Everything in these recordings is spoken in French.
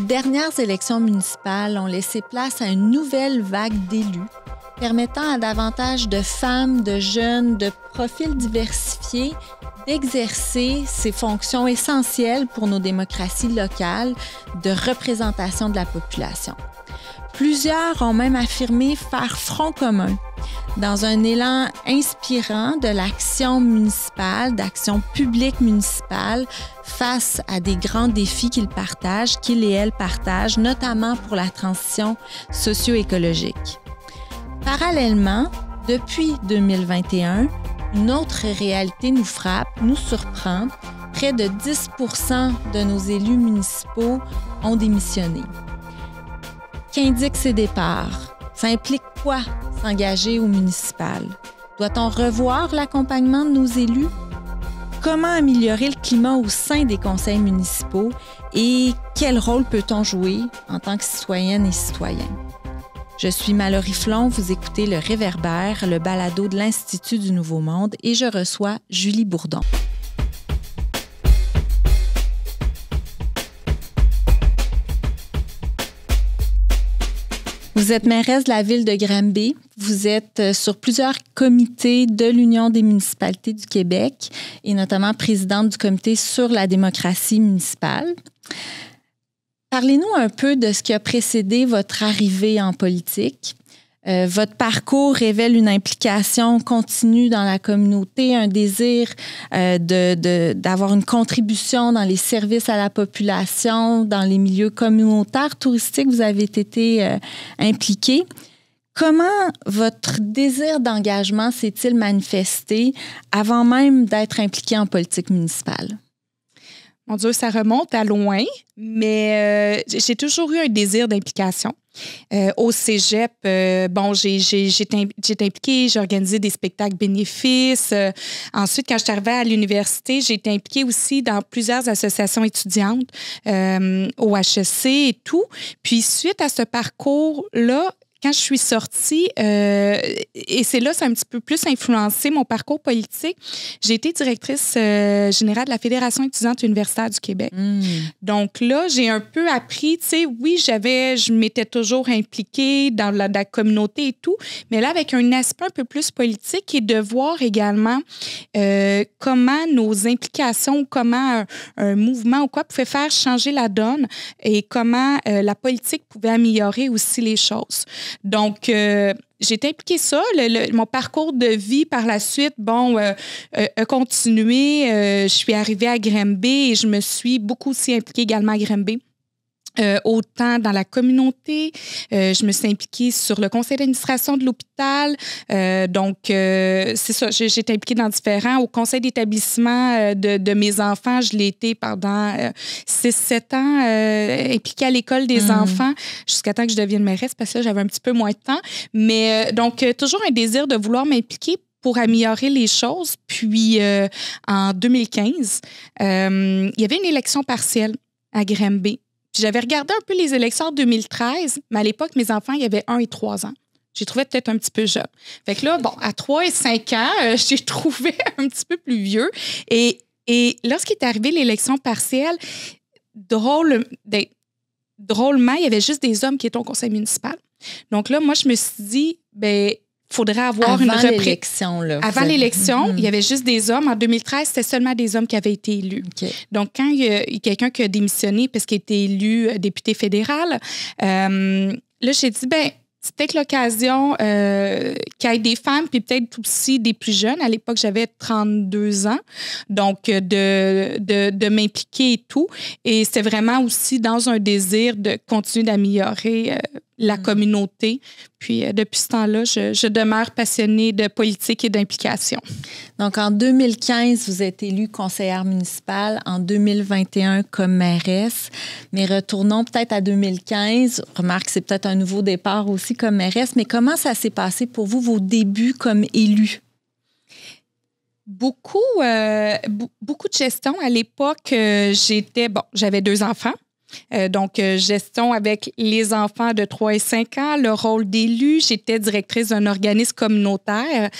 Les dernières élections municipales ont laissé place à une nouvelle vague d'élus permettant à davantage de femmes, de jeunes, de profils diversifiés d'exercer ces fonctions essentielles pour nos démocraties locales de représentation de la population. Plusieurs ont même affirmé faire front commun dans un élan inspirant de l'action municipale, d'action publique municipale, face à des grands défis qu'ils partagent, qu'ils et elles partagent, notamment pour la transition socio-écologique. Parallèlement, depuis 2021, une autre réalité nous frappe, nous surprend. Près de 10 de nos élus municipaux ont démissionné. Qu'indique ce ses départs. Ça implique quoi s'engager au municipal? Doit-on revoir l'accompagnement de nos élus? Comment améliorer le climat au sein des conseils municipaux et quel rôle peut-on jouer en tant que citoyenne et citoyen? Je suis Mallory Flon, vous écoutez Le Réverbère, le balado de l'Institut du Nouveau Monde et je reçois Julie Bourdon. Vous êtes mairesse de la ville de Granby. Vous êtes euh, sur plusieurs comités de l'Union des municipalités du Québec et notamment présidente du comité sur la démocratie municipale. Parlez-nous un peu de ce qui a précédé votre arrivée en politique, euh, votre parcours révèle une implication continue dans la communauté, un désir euh, d'avoir de, une contribution dans les services à la population, dans les milieux communautaires, touristiques. Vous avez été euh, impliqué. Comment votre désir d'engagement s'est-il manifesté avant même d'être impliqué en politique municipale? Mon Dieu, ça remonte à loin, mais euh, j'ai toujours eu un désir d'implication. Euh, au cégep, euh, bon, j'ai été impliquée, j'ai organisé des spectacles bénéfices. ensuite, quand je suis arrivée à l'université, j'ai été impliquée aussi dans plusieurs associations étudiantes au HEC et tout. Puis, suite à ce parcours-là, quand je suis sortie, euh, et c'est là, ça a un petit peu plus influencé mon parcours politique, j'ai été directrice euh, générale de la Fédération étudiante universitaire du Québec. Hmm. Donc là, j'ai un peu appris, tu sais, oui, j'avais, je m'étais toujours impliquée dans la, communauté et tout, mais là, avec un aspect un peu plus politique et de voir également euh, comment nos implications, comment un, mouvement ou quoi pouvait faire changer la donne et comment euh, la politique pouvait améliorer aussi les choses. Donc, euh, j'ai j'étais impliquée ça. mon parcours de vie par la suite, bon, euh, euh, a continué. je suis arrivée à Grimby et je me suis beaucoup aussi impliquée également à Grimby. Euh, autant dans la communauté, euh, je me suis impliquée sur le conseil d'administration de l'hôpital. Euh, donc, c'est ça, j'ai été impliquée dans différents. Au conseil d'établissement de, de, mes enfants, je l'ai été pendant 6-7 ans, impliquée à l'école des mmh. enfants jusqu'à temps que je devienne mairesse parce que j'avais un petit peu moins de temps. Mais donc, toujours un désir de vouloir m'impliquer pour améliorer les choses. Puis, en 2015, il y avait une élection partielle à Grimby j'avais regardé un peu les élections 2013, mais à l'époque, mes enfants, il y avait 1 et 3 ans. J'ai trouvé peut-être un petit peu jeune. Fait que là, bon, à 3 et 5 ans, euh, j'ai trouvé un petit peu plus vieux. Et, et est arrivé l'élection partielle, drôle, ben, drôlement, il y avait juste des hommes qui étaient au conseil municipal. Donc là, moi, je me suis dit, ben faudrait avoir une l'élection, là, Avant l'élection, mhm. il y avait juste des hommes. En 2013, c'était seulement des hommes qui avaient été élus. Donc, quand il y a quelqu'un qui a démissionné parce qu'il était élu euh, député fédéral, euh, là, j'ai dit, ben c'est peut-être l'occasion euh, qu'il y ait des femmes, puis peut-être aussi des plus jeunes. À l'époque, j'avais 32 ans, donc de, de, de m'impliquer et tout. Et c'est vraiment aussi dans un désir de continuer d'améliorer la mm. communauté. Puis euh, depuis ce temps-là, je, demeure passionnée de politique et d'implication. Donc en 2015, vous êtes élue conseillère municipale, en 2021 comme mairesse. Mais retournons peut-être à 2015. Remarque, c'est peut-être un nouveau départ aussi comme mairesse, mais comment ça s'est passé pour vous, vos débuts comme élue? Beaucoup, euh, beaucoup de gestion. À l'époque, euh, j'étais, bon, j'avais deux enfants. Euh, donc, euh, gestion avec les enfants de 3 et 5 ans, le rôle d'élu. J'étais directrice d'un organisme communautaire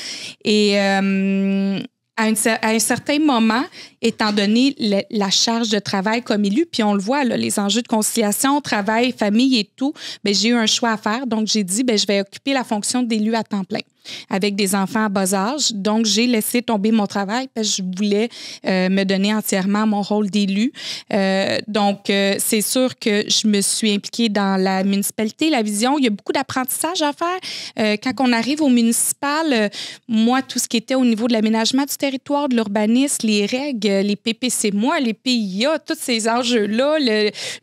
et euh, à, un certain moment, étant donné la charge de travail comme élu, puis on le voit, les enjeux de conciliation, travail, famille et tout, ben, j'ai eu un choix à faire. Donc, j'ai dit, ben, je vais occuper la fonction d'élu à temps plein avec des enfants à bas âge. Donc, j'ai laissé tomber mon travail parce que je voulais euh, me donner entièrement mon rôle d'élu. Euh, donc, euh, c'est sûr que je me suis impliquée dans la municipalité, la vision. Il y a beaucoup d'apprentissage à faire. quand on arrive au municipal, moi, tout ce qui était au niveau de l'aménagement du territoire, de l'urbanisme, les règles, les PPC, moi, les PIA, tous ces enjeux-là,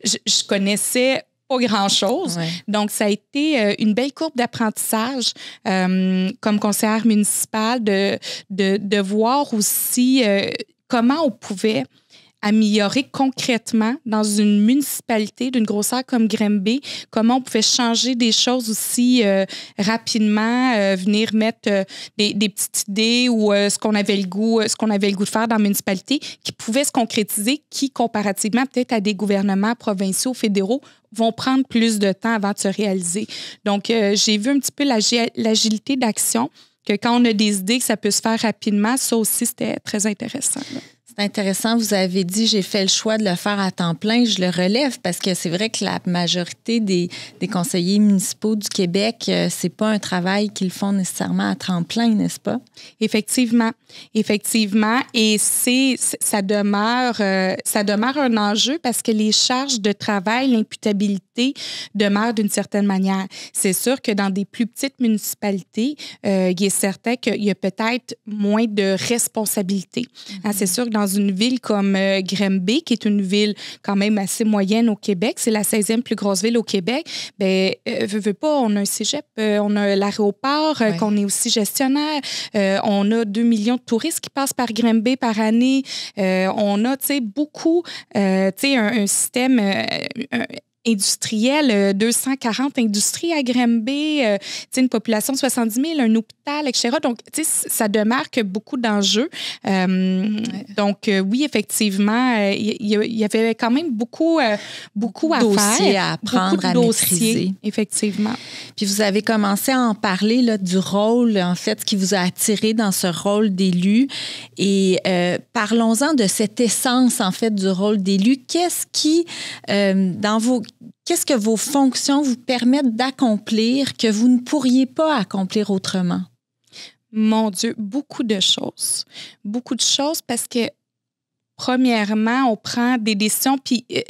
je connaissais pas grand-chose. Donc, ça a été euh, une belle courbe d'apprentissage euh, comme conseillère municipale de, de, de voir aussi euh, comment on pouvait améliorer concrètement dans une municipalité d'une grosseur comme Grimby, comment on pouvait changer des choses aussi euh, rapidement, euh, venir mettre euh, des, des, petites idées ou ce qu'on avait le goût, ce qu'on avait le goût de faire dans la municipalité, qui pouvait se concrétiser, qui comparativement peut-être à des gouvernements provinciaux, fédéraux, vont prendre plus de temps avant de se réaliser. Donc j'ai vu un petit peu l'agilité d'action que quand on a des idées, que ça peut se faire rapidement. Ça aussi, c'était très intéressant. Là. C'est intéressant, vous avez dit, j'ai fait le choix de le faire à temps plein, je le relève parce que c'est vrai que la majorité des, des conseillers municipaux du Québec, euh, c'est pas un travail qu'ils font nécessairement à temps plein, n'est-ce pas? Effectivement, effectivement. Et c'est, ça demeure, euh, ça demeure un enjeu parce que les charges de travail, l'imputabilité demeurent d'une certaine manière. C'est sûr que dans des plus petites municipalités, euh, il est certain qu'il y a peut-être moins de responsabilités hein, c'est mhm. sûr que dans une ville comme euh, Grimby, qui est une ville quand même assez moyenne au Québec, c'est la 16e plus grosse ville au Québec, ben euh, pas, on a un cégep, euh, on a l'aéroport, euh, qu'on est aussi gestionnaire, euh, on a 2 millions de touristes qui passent par Grimby par année, on a, tu sais, beaucoup, tu sais, un, système industriel, 240 euh, industries à Grimby, euh, une population de 70 000, un hôpital, etc. Donc, ça demeure beaucoup d'enjeux. Euh, donc, oui, effectivement, il y, avait quand même beaucoup, beaucoup à faire. à apprendre, à dossiers, Effectivement. Puis vous avez commencé à en parler là, du rôle, en fait, qui vous a attiré dans ce rôle d'élu. Et parlons-en de cette essence, en fait, du rôle d'élu. Qu'est-ce qui, dans vos qu'est-ce que vos fonctions vous permettent d'accomplir que vous ne pourriez pas accomplir autrement? Mon Dieu, beaucoup de choses. Beaucoup de choses parce que, premièrement, on prend des décisions, puis euh,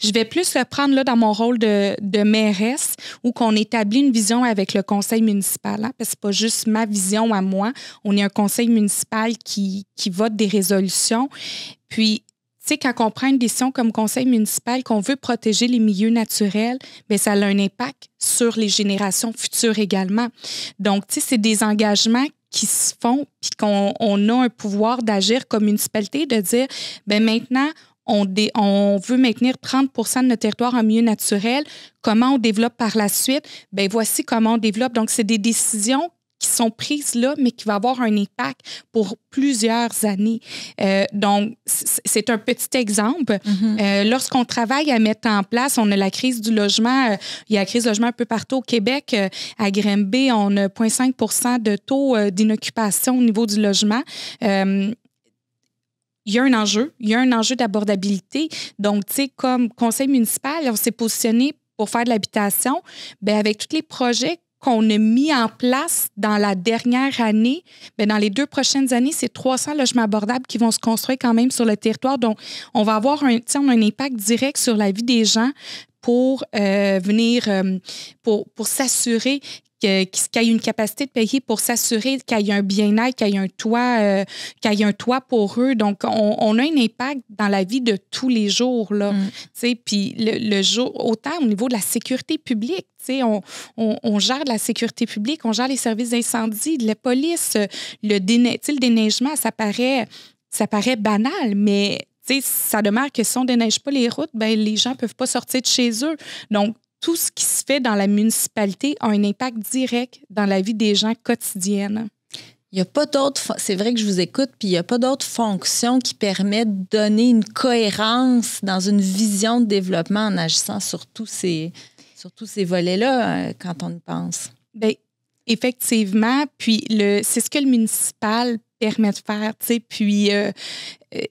je vais plus le prendre là, dans mon rôle de, mairesse où qu'on établit une vision avec le conseil municipal, hein, parce que ce pas juste ma vision à moi. On est un conseil municipal qui, qui vote des résolutions. Puis, quand on prend une décision comme conseil municipal qu'on veut protéger les milieux naturels, mais ben, ça a un impact sur les générations futures également. Donc, tu sais, c'est des engagements qui se font, puis qu'on a un pouvoir d'agir comme municipalité, de dire, ben maintenant, on, on, veut maintenir 30 de notre territoire en milieu naturel. Comment on développe par la suite? Ben voici comment on développe. Donc, c'est des décisions sont prises là, mais qui va avoir un impact pour plusieurs années. Euh, donc, c'est un petit exemple. Mm-hmm. Euh, lorsqu'on travaille à mettre en place, on a la crise du logement, euh, il y a la crise du logement un peu partout au Québec. à Grimby, on a 0,5 de taux d'inoccupation au niveau du logement il y a un enjeu, il y a un enjeu d'abordabilité. Donc, tu sais, comme conseil municipal, on s'est positionné pour faire de l'habitation, ben, avec tous les projets qu'on a mis en place dans la dernière année, mais ben, dans les deux prochaines années, c'est 300 logements abordables qui vont se construire quand même sur le territoire. Donc, on va avoir un, un impact direct sur la vie des gens pour euh, venir, euh, pour, pour s'assurer qu'il y ait une capacité de payer pour s'assurer qu'il y ait un bien-être, qu'il y ait un toit, euh, qu'il un toit pour eux. Donc, on, a un impact dans la vie de tous les jours. Là, mm. Puis le, jour, autant au niveau de la sécurité publique, on, on, on, gère de la sécurité publique, on gère les services d'incendie, de la police, le, déneigement, ça paraît, ça paraît banal, mais ça demeure que si on déneige pas les routes, ben, les gens peuvent pas sortir de chez eux. Donc, tout ce qui se fait dans la municipalité a un impact direct dans la vie des gens quotidienne. Il n'y a pas d'autre. C'est vrai que je vous écoute, puis il n'y a pas d'autre fonction qui permet de donner une cohérence dans une vision de développement en agissant sur tous ces, sur ces volets-là euh, quand on y pense. Bien, effectivement. Puis, c'est ce que le municipal permet de faire. tu sais, Puis, euh, euh,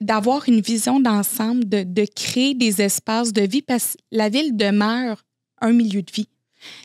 d'avoir une vision d'ensemble, de, créer des espaces de vie, parce que la ville demeure un milieu de vie.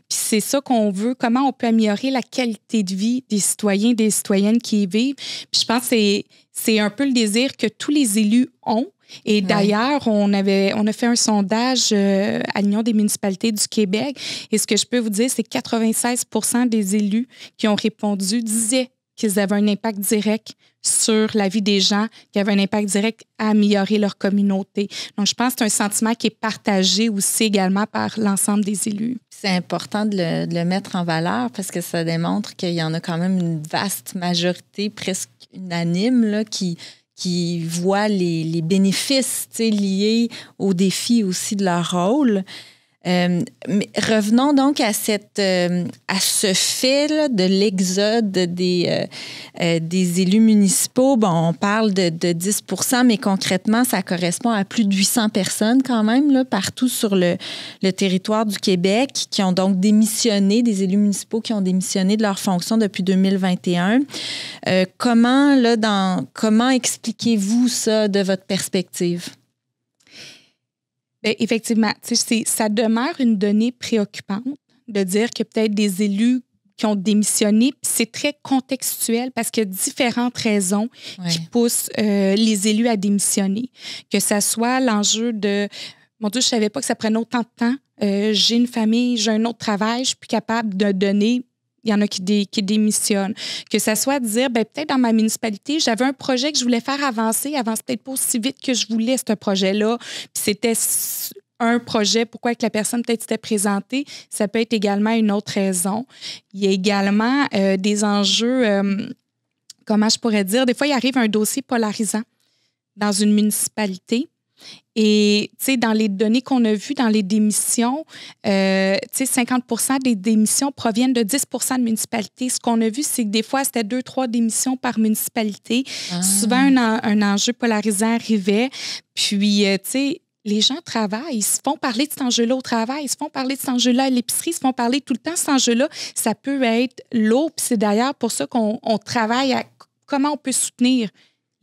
Puis c'est ça qu'on veut, comment on peut améliorer la qualité de vie des citoyens, des citoyennes qui y vivent. Puis je pense que c'est un peu le désir que tous les élus ont. Et d'ailleurs, on, avait, on a fait un sondage euh, à l'Union des municipalités du Québec. Et ce que je peux vous dire, c'est que 96 des élus qui ont répondu disaient qu'ils avaient un impact direct sur la vie des gens, qu'ils avaient un impact direct à améliorer leur communauté. Donc, je pense que c'est un sentiment qui est partagé aussi également par l'ensemble des élus. C'est important de le, mettre en valeur parce que ça démontre qu'il y en a quand même une vaste majorité, presque unanime, qui, qui voit les, les bénéfices liés aux défis aussi de leur rôle. Euh, mais revenons donc à, cette, euh, à ce fil de l'exode des, euh, des élus municipaux. Bon, on parle de, 10 mais concrètement, ça correspond à plus de 800 personnes quand même, là, partout sur le, territoire du Québec, qui ont donc démissionné, des élus municipaux qui ont démissionné de leurs fonctions depuis 2021. comment, comment expliquez-vous ça de votre perspective? Ben, effectivement, ça demeure une donnée préoccupante de dire que peut-être des élus qui ont démissionné, c'est très contextuel parce qu'il y a différentes raisons qui poussent euh, les élus à démissionner. Que ça soit l'enjeu de mon Dieu, je ne savais pas que ça prenait autant de temps. Euh, j'ai une famille, j'ai un autre travail, je suis plus capable de donner il y en a qui, qui démissionnent. Que ça soit dire, ben, peut-être dans ma municipalité, j'avais un projet que je voulais faire avancer, avancer peut-être pas aussi vite que je voulais ce projet-là. Puis c'était un projet, pourquoi que la personne peut-être s'était présentée, ça peut être également une autre raison. Il y a également euh, des enjeux, euh, comment je pourrais dire, des fois, il arrive un dossier polarisant dans une municipalité. Et dans les données qu'on a vues dans les démissions, 50 euh, des démissions proviennent de 10 de municipalités. Ce qu'on a vu, c'est que des fois, c'était deux, trois démissions par municipalité. Ah. Souvent, un, enjeu polarisant arrivait. Puis, euh, tu sais, les gens travaillent, ils se font parler de cet enjeu-là au travail, ils se font parler de cet enjeu-là à l'épicerie, ils se font parler tout le temps de cet enjeu-là. Ça peut être l'eau, puis c'est d'ailleurs pour ça qu'on travaille à comment on peut soutenir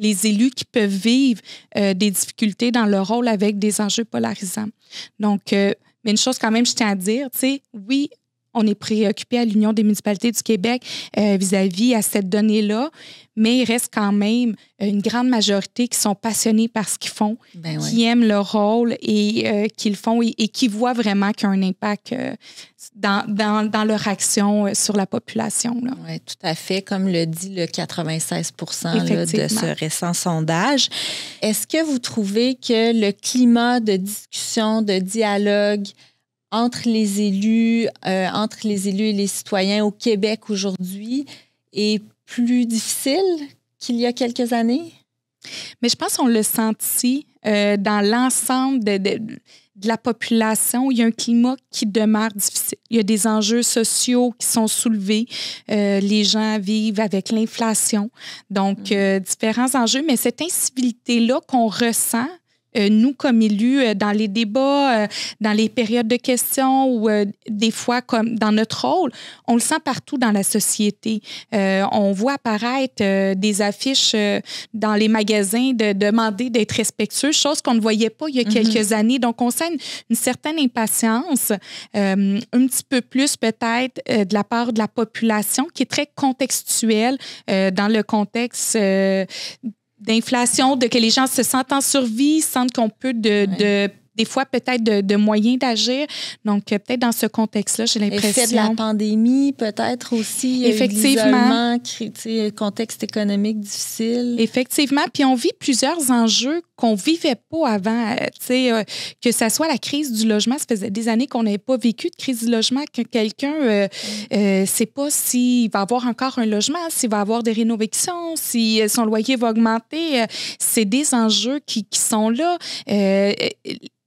les élus qui peuvent vivre euh, des difficultés dans leur rôle avec des enjeux polarisants. Donc, euh, mais une chose quand même, je tiens à dire, tu sais, oui, on est préoccupé à l'Union des municipalités du Québec euh, vis-à-vis -à, cette donnée-là, mais il reste quand même euh, une grande majorité qui sont passionnés par ce qu'ils font, ben qui aiment leur rôle et euh, qui font et, qui voient vraiment qu'il y a un impact dans, leur action sur la population. Oui, tout à fait, comme le dit le 96 de ce récent sondage. Est-ce que vous trouvez que le climat de discussion, de dialogue, entre les élus, euh, entre les élus et les citoyens au Québec aujourd'hui est plus difficile qu'il y a quelques années? Mais je pense qu'on le sentit euh, dans l'ensemble de, la population. Il y a un climat qui demeure difficile. Il y a des enjeux sociaux qui sont soulevés. Euh, les gens vivent avec l'inflation. Donc, mm. différents enjeux. Mais cette incivilité-là qu'on ressent euh, nous, comme élus, euh, dans les débats, euh, dans les périodes de questions ou des fois comme dans notre rôle, on le sent partout dans la société. on voit apparaître des affiches dans les magasins de demander d'être respectueux, chose qu'on ne voyait pas il y a mm-hmm. quelques années. Donc, on sent une, une certaine impatience, un petit peu plus peut-être de la part de la population qui est très contextuelle dans le contexte d'inflation, de que les gens se sentent en survie, sentent qu'on peut de, de des fois peut-être de, de moyens d'agir. Donc, euh, peut-être dans ce contexte-là, j'ai l'impression. Effet de la pandémie, peut-être aussi. Effectivement. contexte économique difficile. Effectivement. Puis on vit plusieurs enjeux qu'on vivait pas avant. Euh, sais euh, que ce soit la crise du logement, ça faisait des années qu'on n'avait pas vécu de crise du logement, que quelqu'un ne euh, mm. sait pas s'il va avoir encore un logement, s'il va avoir des rénovations, si son loyer va augmenter. C'est des enjeux qui, sont là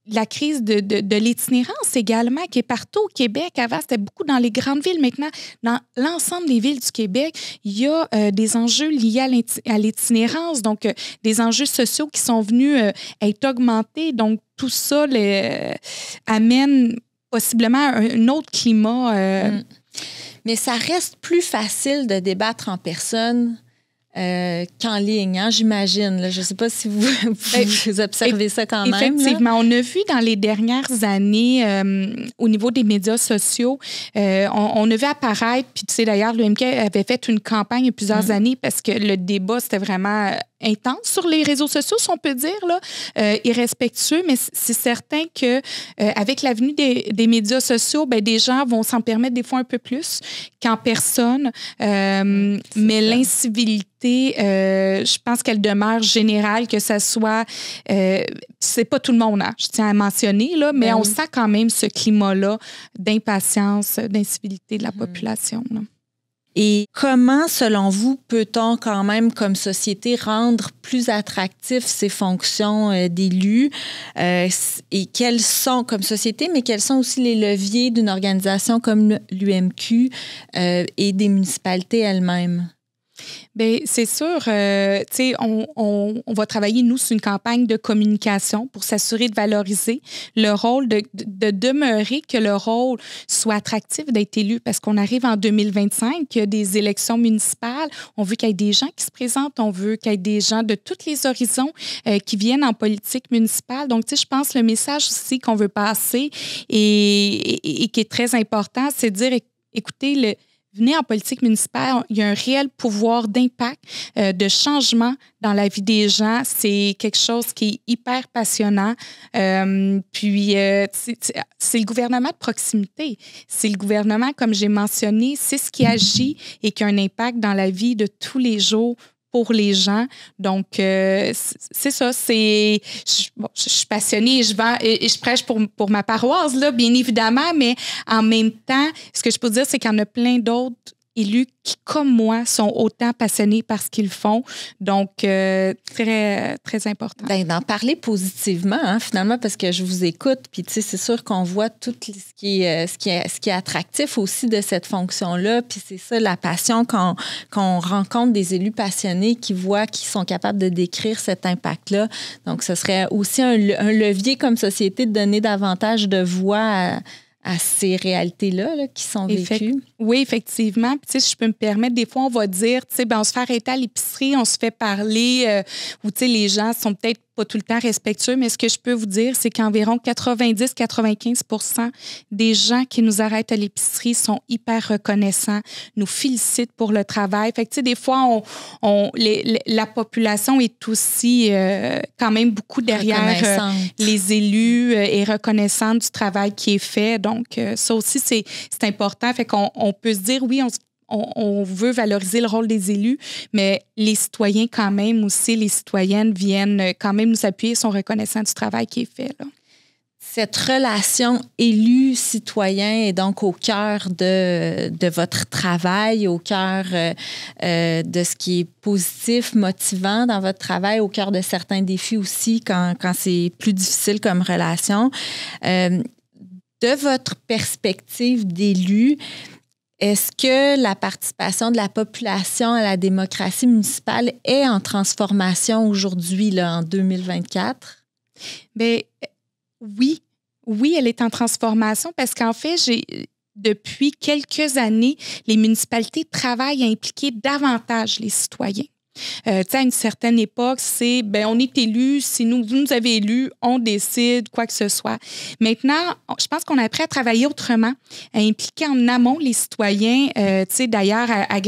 la crise de, de, l'itinérance également, qui est partout au Québec. Avant, c'était beaucoup dans les grandes villes. Maintenant, dans l'ensemble des villes du Québec, il y a des enjeux liés à l'itinérance, donc des enjeux sociaux qui sont venus euh, est augmenté. Donc, tout ça les, euh, amène possiblement un, autre climat. Euh, mm. Mais ça reste plus facile de débattre en personne qu'en ligne, hein, j'imagine. Je ne sais pas si vous, ben, vous observez ça quand même. Effectivement, on a vu dans les dernières années, au niveau des médias sociaux, on, on, a vu apparaître, puis tu sais d'ailleurs, l'UMK avait fait une campagne il y a plusieurs mm. années parce que le débat, c'était vraiment intense sur les réseaux sociaux, si on peut dire, là, euh, irrespectueux, mais c'est certain que euh, avec l'avenue des, des, médias sociaux, ben, des gens vont s'en permettre des fois un peu plus qu'en personne. Euh, mais l'incivilité je pense qu'elle demeure générale, que ce soit. c'est pas tout le monde, hein, je tiens à mentionner, là, mais ben on sent quand même ce climat-là d'impatience, d'incivilité de la mmh. population. Et comment, selon vous, peut-on quand même, comme société, rendre plus attractifs ces fonctions euh, d'élus euh, et quels sont, comme société, mais quels sont aussi les leviers d'une organisation comme l'UMQ euh, et des municipalités elles-mêmes? Bien, c'est sûr. Euh, tu on, on, va travailler, nous, sur une campagne de communication pour s'assurer de valoriser le rôle, de, demeurer que le rôle soit attractif d'être élu parce qu'on arrive en 2025, qu'il y a des élections municipales. On veut qu'il y ait des gens qui se présentent, on veut qu'il y ait des gens de tous les horizons euh, qui viennent en politique municipale. Donc, tu sais, je pense le message aussi qu'on veut passer et, et qui est très important, c'est de dire, écoutez, le, venez en politique municipale, il y a un réel pouvoir d'impact, euh, de changement dans la vie des gens. C'est quelque chose qui est hyper passionnant. Euh, puis, euh, c'est le gouvernement de proximité. C'est le gouvernement, comme j'ai mentionné, c'est ce qui agit et qui a un impact dans la vie de tous les jours pour les gens. Donc, euh, c'est ça. C'est, je, bon, je, suis passionnée je, vends, et je prêche pour, pour ma paroisse, là, bien évidemment, mais en même temps, ce que je peux dire, c'est qu'il y en a plein d'autres élus qui, comme moi, sont autant passionnés par ce qu'ils font. Donc, euh, très, très important. Ben, d'en parler positivement, hein, finalement, parce que je vous écoute. Puis, tu sais, c'est sûr qu'on voit tout ce qui, est, euh, ce, qui est, ce qui est attractif aussi de cette fonction-là. Puis, c'est ça, la passion quand, quand on rencontre des élus passionnés qui voient, qui sont capables de décrire cet impact-là. Donc, ce serait aussi un, un levier comme société de donner davantage de voix à à ces réalités-là qui sont vécues. oui, effectivement. si je peux me permettre, des fois, on va dire, ben, on se fait arrêter à l'épicerie, on se fait parler, euh, ou les gens sont peut-être pas tout le temps respectueux, mais ce que je peux vous dire, c'est qu'environ 90-95 des gens qui nous arrêtent à l'épicerie sont hyper reconnaissants, nous félicitent pour le travail. Fait que, tu sais des fois, on, la population est aussi euh, quand même beaucoup derrière euh, les élus euh, et reconnaissante du travail qui est fait. Donc, ça aussi, c'est important. Fait qu'on on peut se dire, oui, on se on, veut valoriser le rôle des élus, mais les citoyens quand même aussi, les citoyennes viennent euh, quand même nous appuyer, sont reconnaissants du travail qui est fait. Cette relation élu-citoyen est donc au cœur de, votre travail, au cœur euh, euh, de ce qui est positif, motivant dans votre travail, au cœur de certains défis aussi quand, c'est plus difficile comme relation. de votre perspective d'élu, est-ce que la participation de la population à la démocratie municipale est en transformation aujourd'hui, là en 2024? Ben, oui. Oui, elle est en transformation parce qu'en fait, j'ai, depuis quelques années, les municipalités travaillent à impliquer davantage les citoyens. Euh, à une certaine époque, c'est ben, on est élu, si nous, vous nous avez élus, on décide quoi que ce soit. Maintenant, je pense qu'on a appris à travailler autrement, à impliquer en amont les citoyens. Euh, D'ailleurs, à, à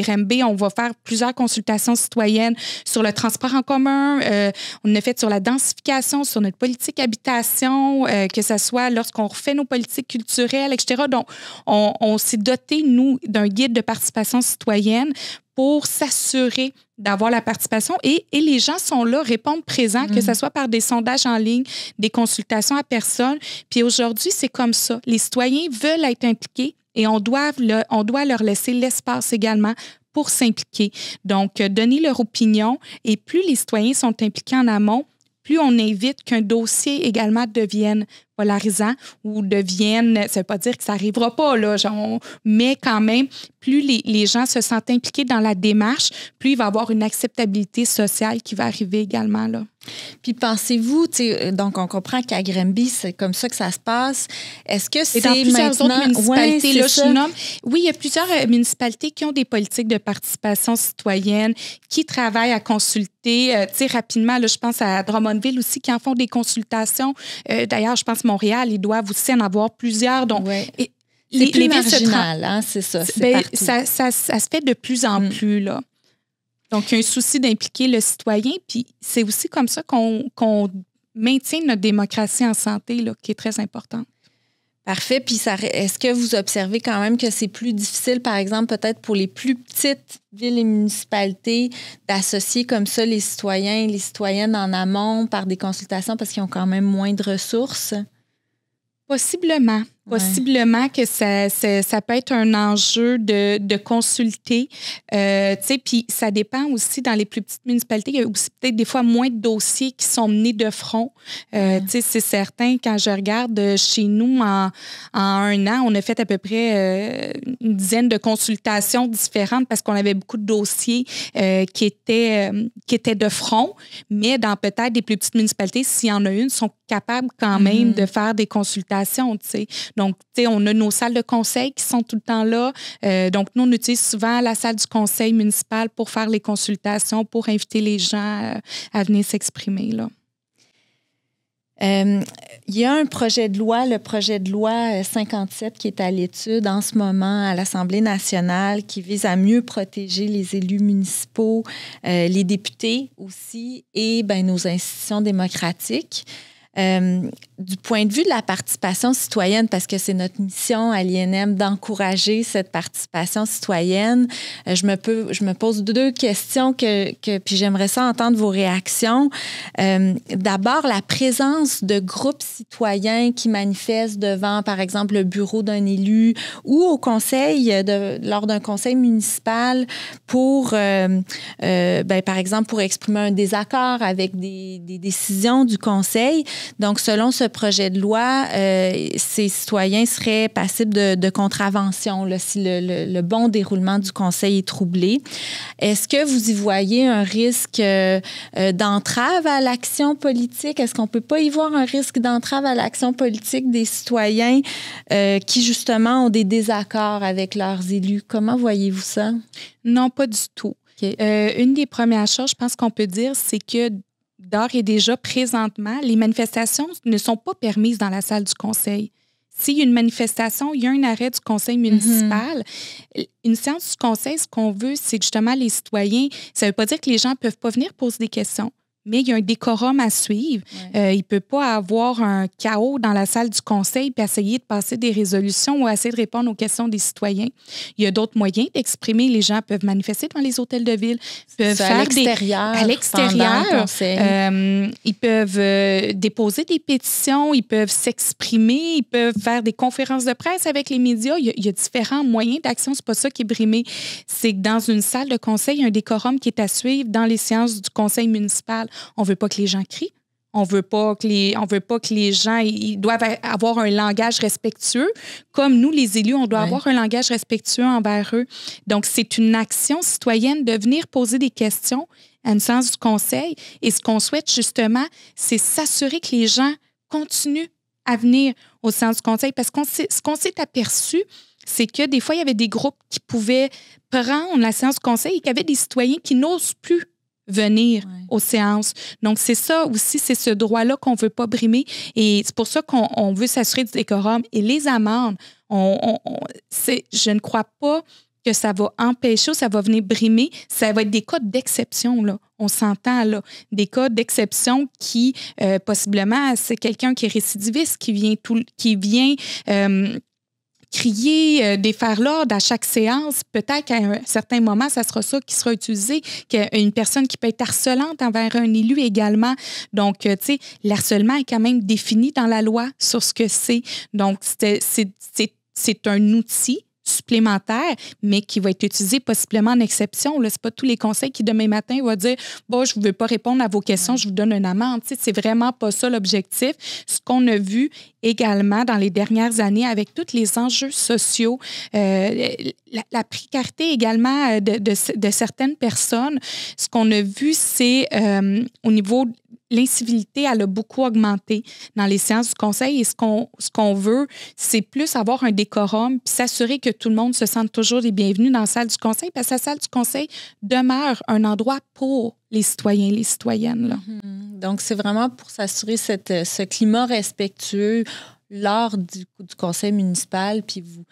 on va faire plusieurs consultations citoyennes sur le transport en commun. Euh, on a fait sur la densification, sur notre politique habitation, euh, que ce soit lorsqu'on refait nos politiques culturelles, etc. Donc, on, on s'est doté, nous, d'un guide de participation citoyenne pour s'assurer d'avoir la participation et, les gens sont là, répondent présents, que ce mm. soit par des sondages en ligne, des consultations à personne. Puis aujourd'hui, c'est comme ça. Les citoyens veulent être impliqués et on doit, on doit leur laisser l'espace également pour s'impliquer. Donc, euh, donner leur opinion et plus les citoyens sont impliqués en amont, plus on évite qu'un dossier également devienne polarisant ou devienne, ça ne veut pas dire que ça n'arrivera pas, là, genre, mais quand même, plus les, gens se sentent impliqués dans la démarche, plus il va y avoir une acceptabilité sociale qui va arriver également. Là. Puis pensez-vous, euh, donc on comprend qu'à grimby c'est comme ça que ça se passe. Est-ce que c'est maintenant... Autres municipalités, là, nomme, oui, il y a plusieurs euh, municipalités qui ont des politiques de participation citoyenne, qui travaillent à consulter, euh, rapidement, là, je pense à Drummondville aussi, qui en font des consultations. D'ailleurs, je pense Montréal, ils doivent aussi en avoir plusieurs. Donc, les plus c'est ça, ça, se fait de plus en mm. plus, là. Donc, il y a un souci d'impliquer le citoyen, puis c'est aussi comme ça qu'on maintient notre démocratie en santé, là, qui est très importante. Parfait. Puis, est-ce que vous observez quand même que c'est plus difficile, par exemple, peut-être pour les plus petites villes et municipalités, d'associer comme ça les citoyens et les citoyennes en amont par des consultations parce qu'ils ont quand même moins de ressources? Possiblement. Possiblement que ça, ça, ça, peut être un enjeu de, de consulter. Euh, puis ça dépend aussi dans les plus petites municipalités. Il y a aussi peut-être des fois moins de dossiers qui sont menés de front. Euh, C'est certain, quand je regarde euh, chez nous, en, en, un an, on a fait à peu près euh, une dizaine de consultations différentes parce qu'on avait beaucoup de dossiers euh, qui, étaient, qui étaient de front. Mais dans peut-être des plus petites municipalités, s'il y en a une, sont capables quand même mm-hmm. de faire des consultations. sais. Donc, tu sais, on a nos salles de conseil qui sont tout le temps là. Euh, donc, nous, on utilise souvent la salle du conseil municipal pour faire les consultations, pour inviter les gens euh, à venir s'exprimer, là. Euh, il y a un projet de loi, le projet de loi 57 qui est à l'étude en ce moment à l'Assemblée nationale, qui vise à mieux protéger les élus municipaux, les députés aussi et ben, nos institutions démocratiques du point de vue de la participation citoyenne, parce que c'est notre mission à l'INM d'encourager cette participation citoyenne, euh, je me, peux, je me pose deux questions que, que puis j'aimerais ça entendre vos réactions. Euh, d'abord, la présence de groupes citoyens qui manifestent devant, par exemple, le bureau d'un élu ou au conseil, euh, de, lors d'un conseil municipal, pour, ben, par exemple, pour exprimer un désaccord avec des, des décisions du conseil. Donc, selon ce projet de loi, euh, ces citoyens seraient passibles de, de contravention si le, bon déroulement du conseil est troublé. Est-ce que vous y voyez un risque euh, euh, d'entrave à l'action politique? Est-ce qu'on ne peut pas y voir un risque d'entrave à l'action politique des citoyens qui, justement, ont des désaccords avec leurs élus? Comment voyez-vous ça? Non, pas du tout. une des premières choses, je pense qu'on peut dire, c'est que d'or et déjà présentement, les manifestations ne sont pas permises dans la salle du conseil. S'il y a une manifestation, il y a un arrêt du conseil mhm. municipal. Une séance du conseil, ce qu'on veut, c'est justement les citoyens. Ça ne veut pas dire que les gens ne peuvent pas venir poser des questions mais il y a un décorum à suivre. Euh, il ne peut pas avoir un chaos dans la salle du conseil puis essayer de passer des résolutions ou essayer de répondre aux questions des citoyens. Il y a d'autres moyens d'exprimer. Les gens peuvent manifester devant les hôtels de ville, peuvent faire à l'extérieur. Euh, ils peuvent euh, déposer des pétitions, ils peuvent s'exprimer, ils peuvent faire des conférences de presse avec les médias. Il y a, différents moyens d'action. C'est pas ça qui est brimé. C'est que dans une salle de conseil, il y a un décorum qui est à suivre dans les séances du conseil municipal. On veut pas que les gens crient. On veut pas que les, on veut pas que les gens ils doivent avoir un langage respectueux. Comme nous, les élus, on doit avoir un langage respectueux envers eux. Donc, c'est une action citoyenne de venir poser des questions à une séance du conseil. Et ce qu'on souhaite justement, c'est s'assurer que les gens continuent à venir au sens du conseil parce qu'on ce qu'on s'est aperçu, c'est que des fois, il y avait des groupes qui pouvaient prendre la séance du conseil et qu'il y avait des citoyens qui n'osent plus venir aux séances. Donc, c'est ça aussi, c'est ce droit-là qu'on ne veut pas brimer. Et c'est pour ça qu'on veut s'assurer du décorum. Et les amendes, on, on, je ne crois pas que ça va empêcher ou ça va venir brimer. Ça va être des cas d'exception, là. On s'entend, là. Des cas d'exception qui, euh, possiblement, c'est quelqu'un qui est récidiviste, qui vient, tout, qui vient euh, crier, euh, faire l'ordre à chaque séance. Peut-être qu'à un certain moment, ça sera ça qui sera utilisé, qu'une personne qui peut être harcelante envers un élu également. Donc, euh, tu sais, l'harcèlement est quand même défini dans la loi sur ce que c'est. Donc, c'est un outil supplémentaire, mais qui va être utilisé possiblement en exception. Ce n'est pas tous les conseils qui, demain matin, vont dire Bon, je ne veux pas répondre à vos questions, je vous donne une amende. Ce n'est vraiment pas ça l'objectif. Ce qu'on a vu également dans les dernières années avec tous les enjeux sociaux, euh, la, précarité également euh, de, certaines personnes, ce qu'on a vu, c'est euh, au niveau l'incivilité, elle a beaucoup augmenté dans les séances du conseil et ce qu'on ce qu'on veut, c'est plus avoir un décorum puis s'assurer que tout le monde se sente toujours les bienvenus dans la salle du conseil parce que la salle du conseil demeure un endroit pour les citoyens et les citoyennes. Là. Mm-hmm. Donc, c'est vraiment pour s'assurer cette, euh, ce climat respectueux lors du, du conseil municipal, puis vous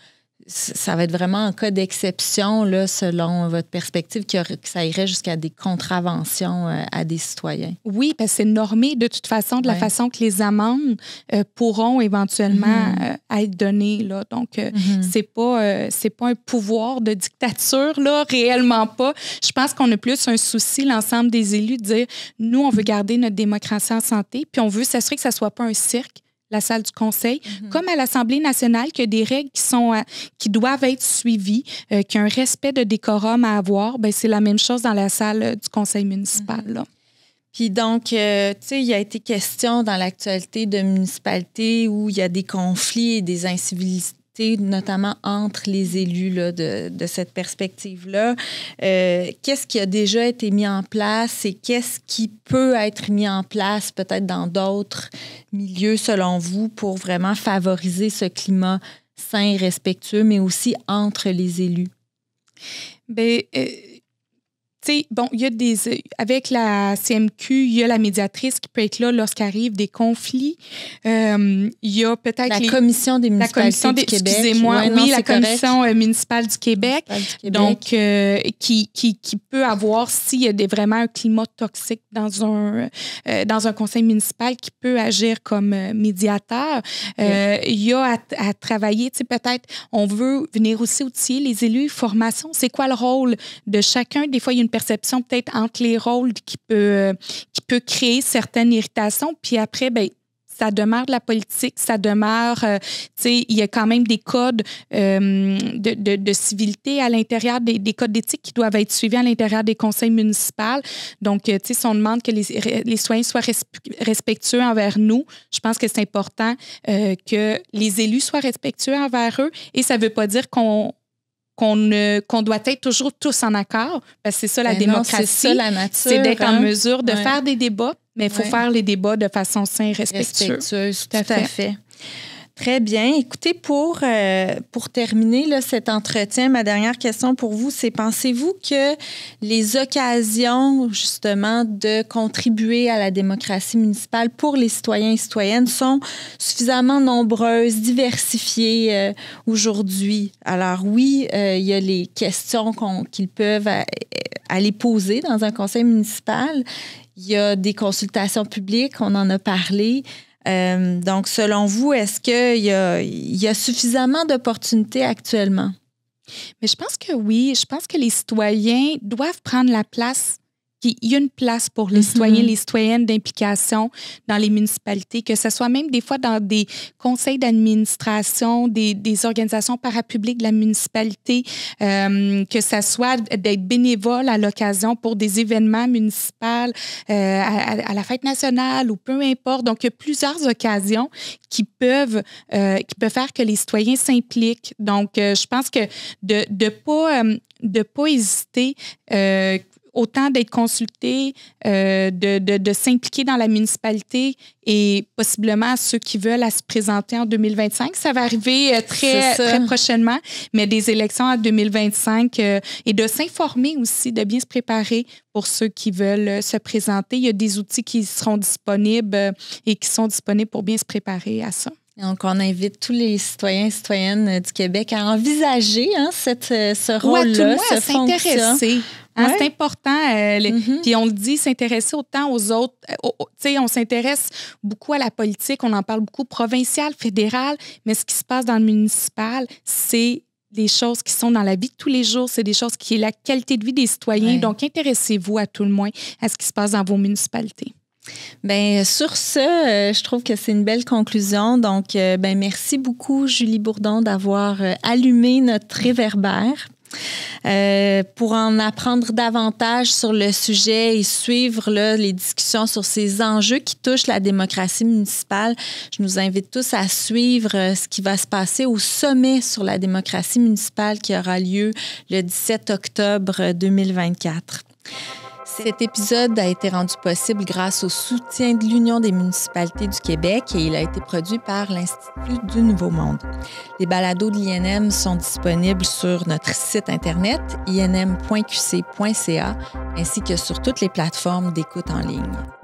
ça va être vraiment un cas d'exception, selon votre perspective, que ça irait jusqu'à des contraventions euh, à des citoyens. Oui, parce que c'est normé de toute façon, de la façon que les amendes euh, pourront éventuellement mhm. euh, être données. Là. Donc, mhm. c'est pas, c'est pas un pouvoir de dictature, là, réellement pas. Je pense qu'on a plus un souci, l'ensemble des élus, de dire, nous, on veut garder notre démocratie en santé, puis on veut s'assurer que ça soit pas un cirque la salle du conseil, mhm. comme à l'Assemblée nationale, qu'il y a des règles qui, sont euh, qui doivent être suivies, euh, qu'il y a un respect de décorum à avoir, ben, c'est la même chose dans la salle euh, du conseil municipal. Mhm. Puis donc, tu sais, il y a été question dans l'actualité de municipalités où il y a des conflits et des incivilités notamment entre les élus de, cette perspective-là. Euh, qu'est-ce qui a déjà été mis en place et qu'est-ce qui peut être mis en place peut-être dans d'autres milieux selon vous pour vraiment favoriser ce climat sain et respectueux, mais aussi entre les élus? Bien, euh, bon, il y a des. Avec la CMQ, il y a la médiatrice qui peut être là lorsqu'arrivent des conflits. Euh, il y a peut-être. La commission des municipalités du Québec. Excusez-moi, oui, la commission euh, municipale du Québec. Donc, euh, qui, qui, qui, peut avoir, s'il y a vraiment un climat toxique dans un, dans un conseil municipal, qui peut agir comme médiateur. Il y a à, travailler, tu sais, peut-être, on veut venir aussi outiller les élus, formation. C'est quoi le rôle de chacun? Des fois, il y a une perception peut-être entre les rôles qui peut, euh, qui peut créer certaines irritations. Puis après, ben, ça demeure de la politique, ça demeure, euh, tu sais, il y a quand même des codes euh, de, de, civilité à l'intérieur des, des, codes d'éthique qui doivent être suivis à l'intérieur des conseils municipaux. Donc, tu sais, si on demande que les, les soins soient respectueux envers nous, je pense que c'est important que les élus soient respectueux envers eux et ça ne veut pas dire qu'on qu'on doit être toujours tous en accord. Parce que c'est ça la ben démocratie. C'est la nature. d'être en hein. mesure de faire des débats, mais il faut faire les débats de façon saine, respectueuse. Respectueuse, Tout à fait. Très bien. Écoutez, pour, euh, pour terminer là, cet entretien, ma dernière question pour vous, c'est pensez-vous que les occasions justement de contribuer à la démocratie municipale pour les citoyens et citoyennes sont suffisamment nombreuses, diversifiées euh, aujourd'hui? Alors oui, euh, il y a les questions qu'ils peuvent aller poser dans un conseil municipal. Il y a des consultations publiques, on en a parlé. Euh, donc, selon vous, est-ce qu'il y a, y a suffisamment d'opportunités actuellement? Mais je pense que oui. Je pense que les citoyens doivent prendre la place il y a une place pour les mm-hmm. citoyens, les citoyennes d'implication dans les municipalités, que ce soit même des fois dans des conseils d'administration, des, organisations parapubliques de la municipalité, euh, que ce soit d'être bénévole à l'occasion pour des événements municipaux, euh, à, la fête nationale ou peu importe. Donc, il y a plusieurs occasions qui peuvent, euh, qui faire que les citoyens s'impliquent. Donc, je pense que de ne pas, pas hésiter, autant d'être consulté, euh, de, de, s'impliquer dans la municipalité et possiblement ceux qui veulent à se présenter en 2025. Ça va arriver euh, très, très prochainement, mais des élections en 2025 euh, et de s'informer aussi, de bien se préparer pour ceux qui veulent se présenter. Il y a des outils qui seront disponibles et qui sont disponibles pour bien se préparer à ça. Donc, on invite tous les citoyens et citoyennes du Québec à envisager hein, cette, ce rôle-là, s'intéresser. Ah, c'est important. Euh, mm-hmm. Puis on le dit, s'intéresser autant aux autres. Euh, tu sais, on s'intéresse beaucoup à la politique, on en parle beaucoup provincial, fédéral, mais ce qui se passe dans le municipal, c'est des choses qui sont dans la vie de tous les jours, c'est des choses qui est la qualité de vie des citoyens. Donc, intéressez-vous à tout le moins à ce qui se passe dans vos municipalités. Ben sur ce, euh, je trouve que c'est une belle conclusion. Donc, ben merci beaucoup Julie Bourdon d'avoir allumé notre réverbère. Euh, pour en apprendre davantage sur le sujet et suivre les discussions sur ces enjeux qui touchent la démocratie municipale, je nous invite tous à suivre euh, ce qui va se passer au sommet sur la démocratie municipale qui aura lieu le 17 octobre 2024. Cet épisode a été rendu possible grâce au soutien de l'Union des municipalités du Québec et il a été produit par l'Institut du Nouveau Monde. Les balados de l'INM sont disponibles sur notre site Internet inm.qc.ca ainsi que sur toutes les plateformes d'écoute en ligne.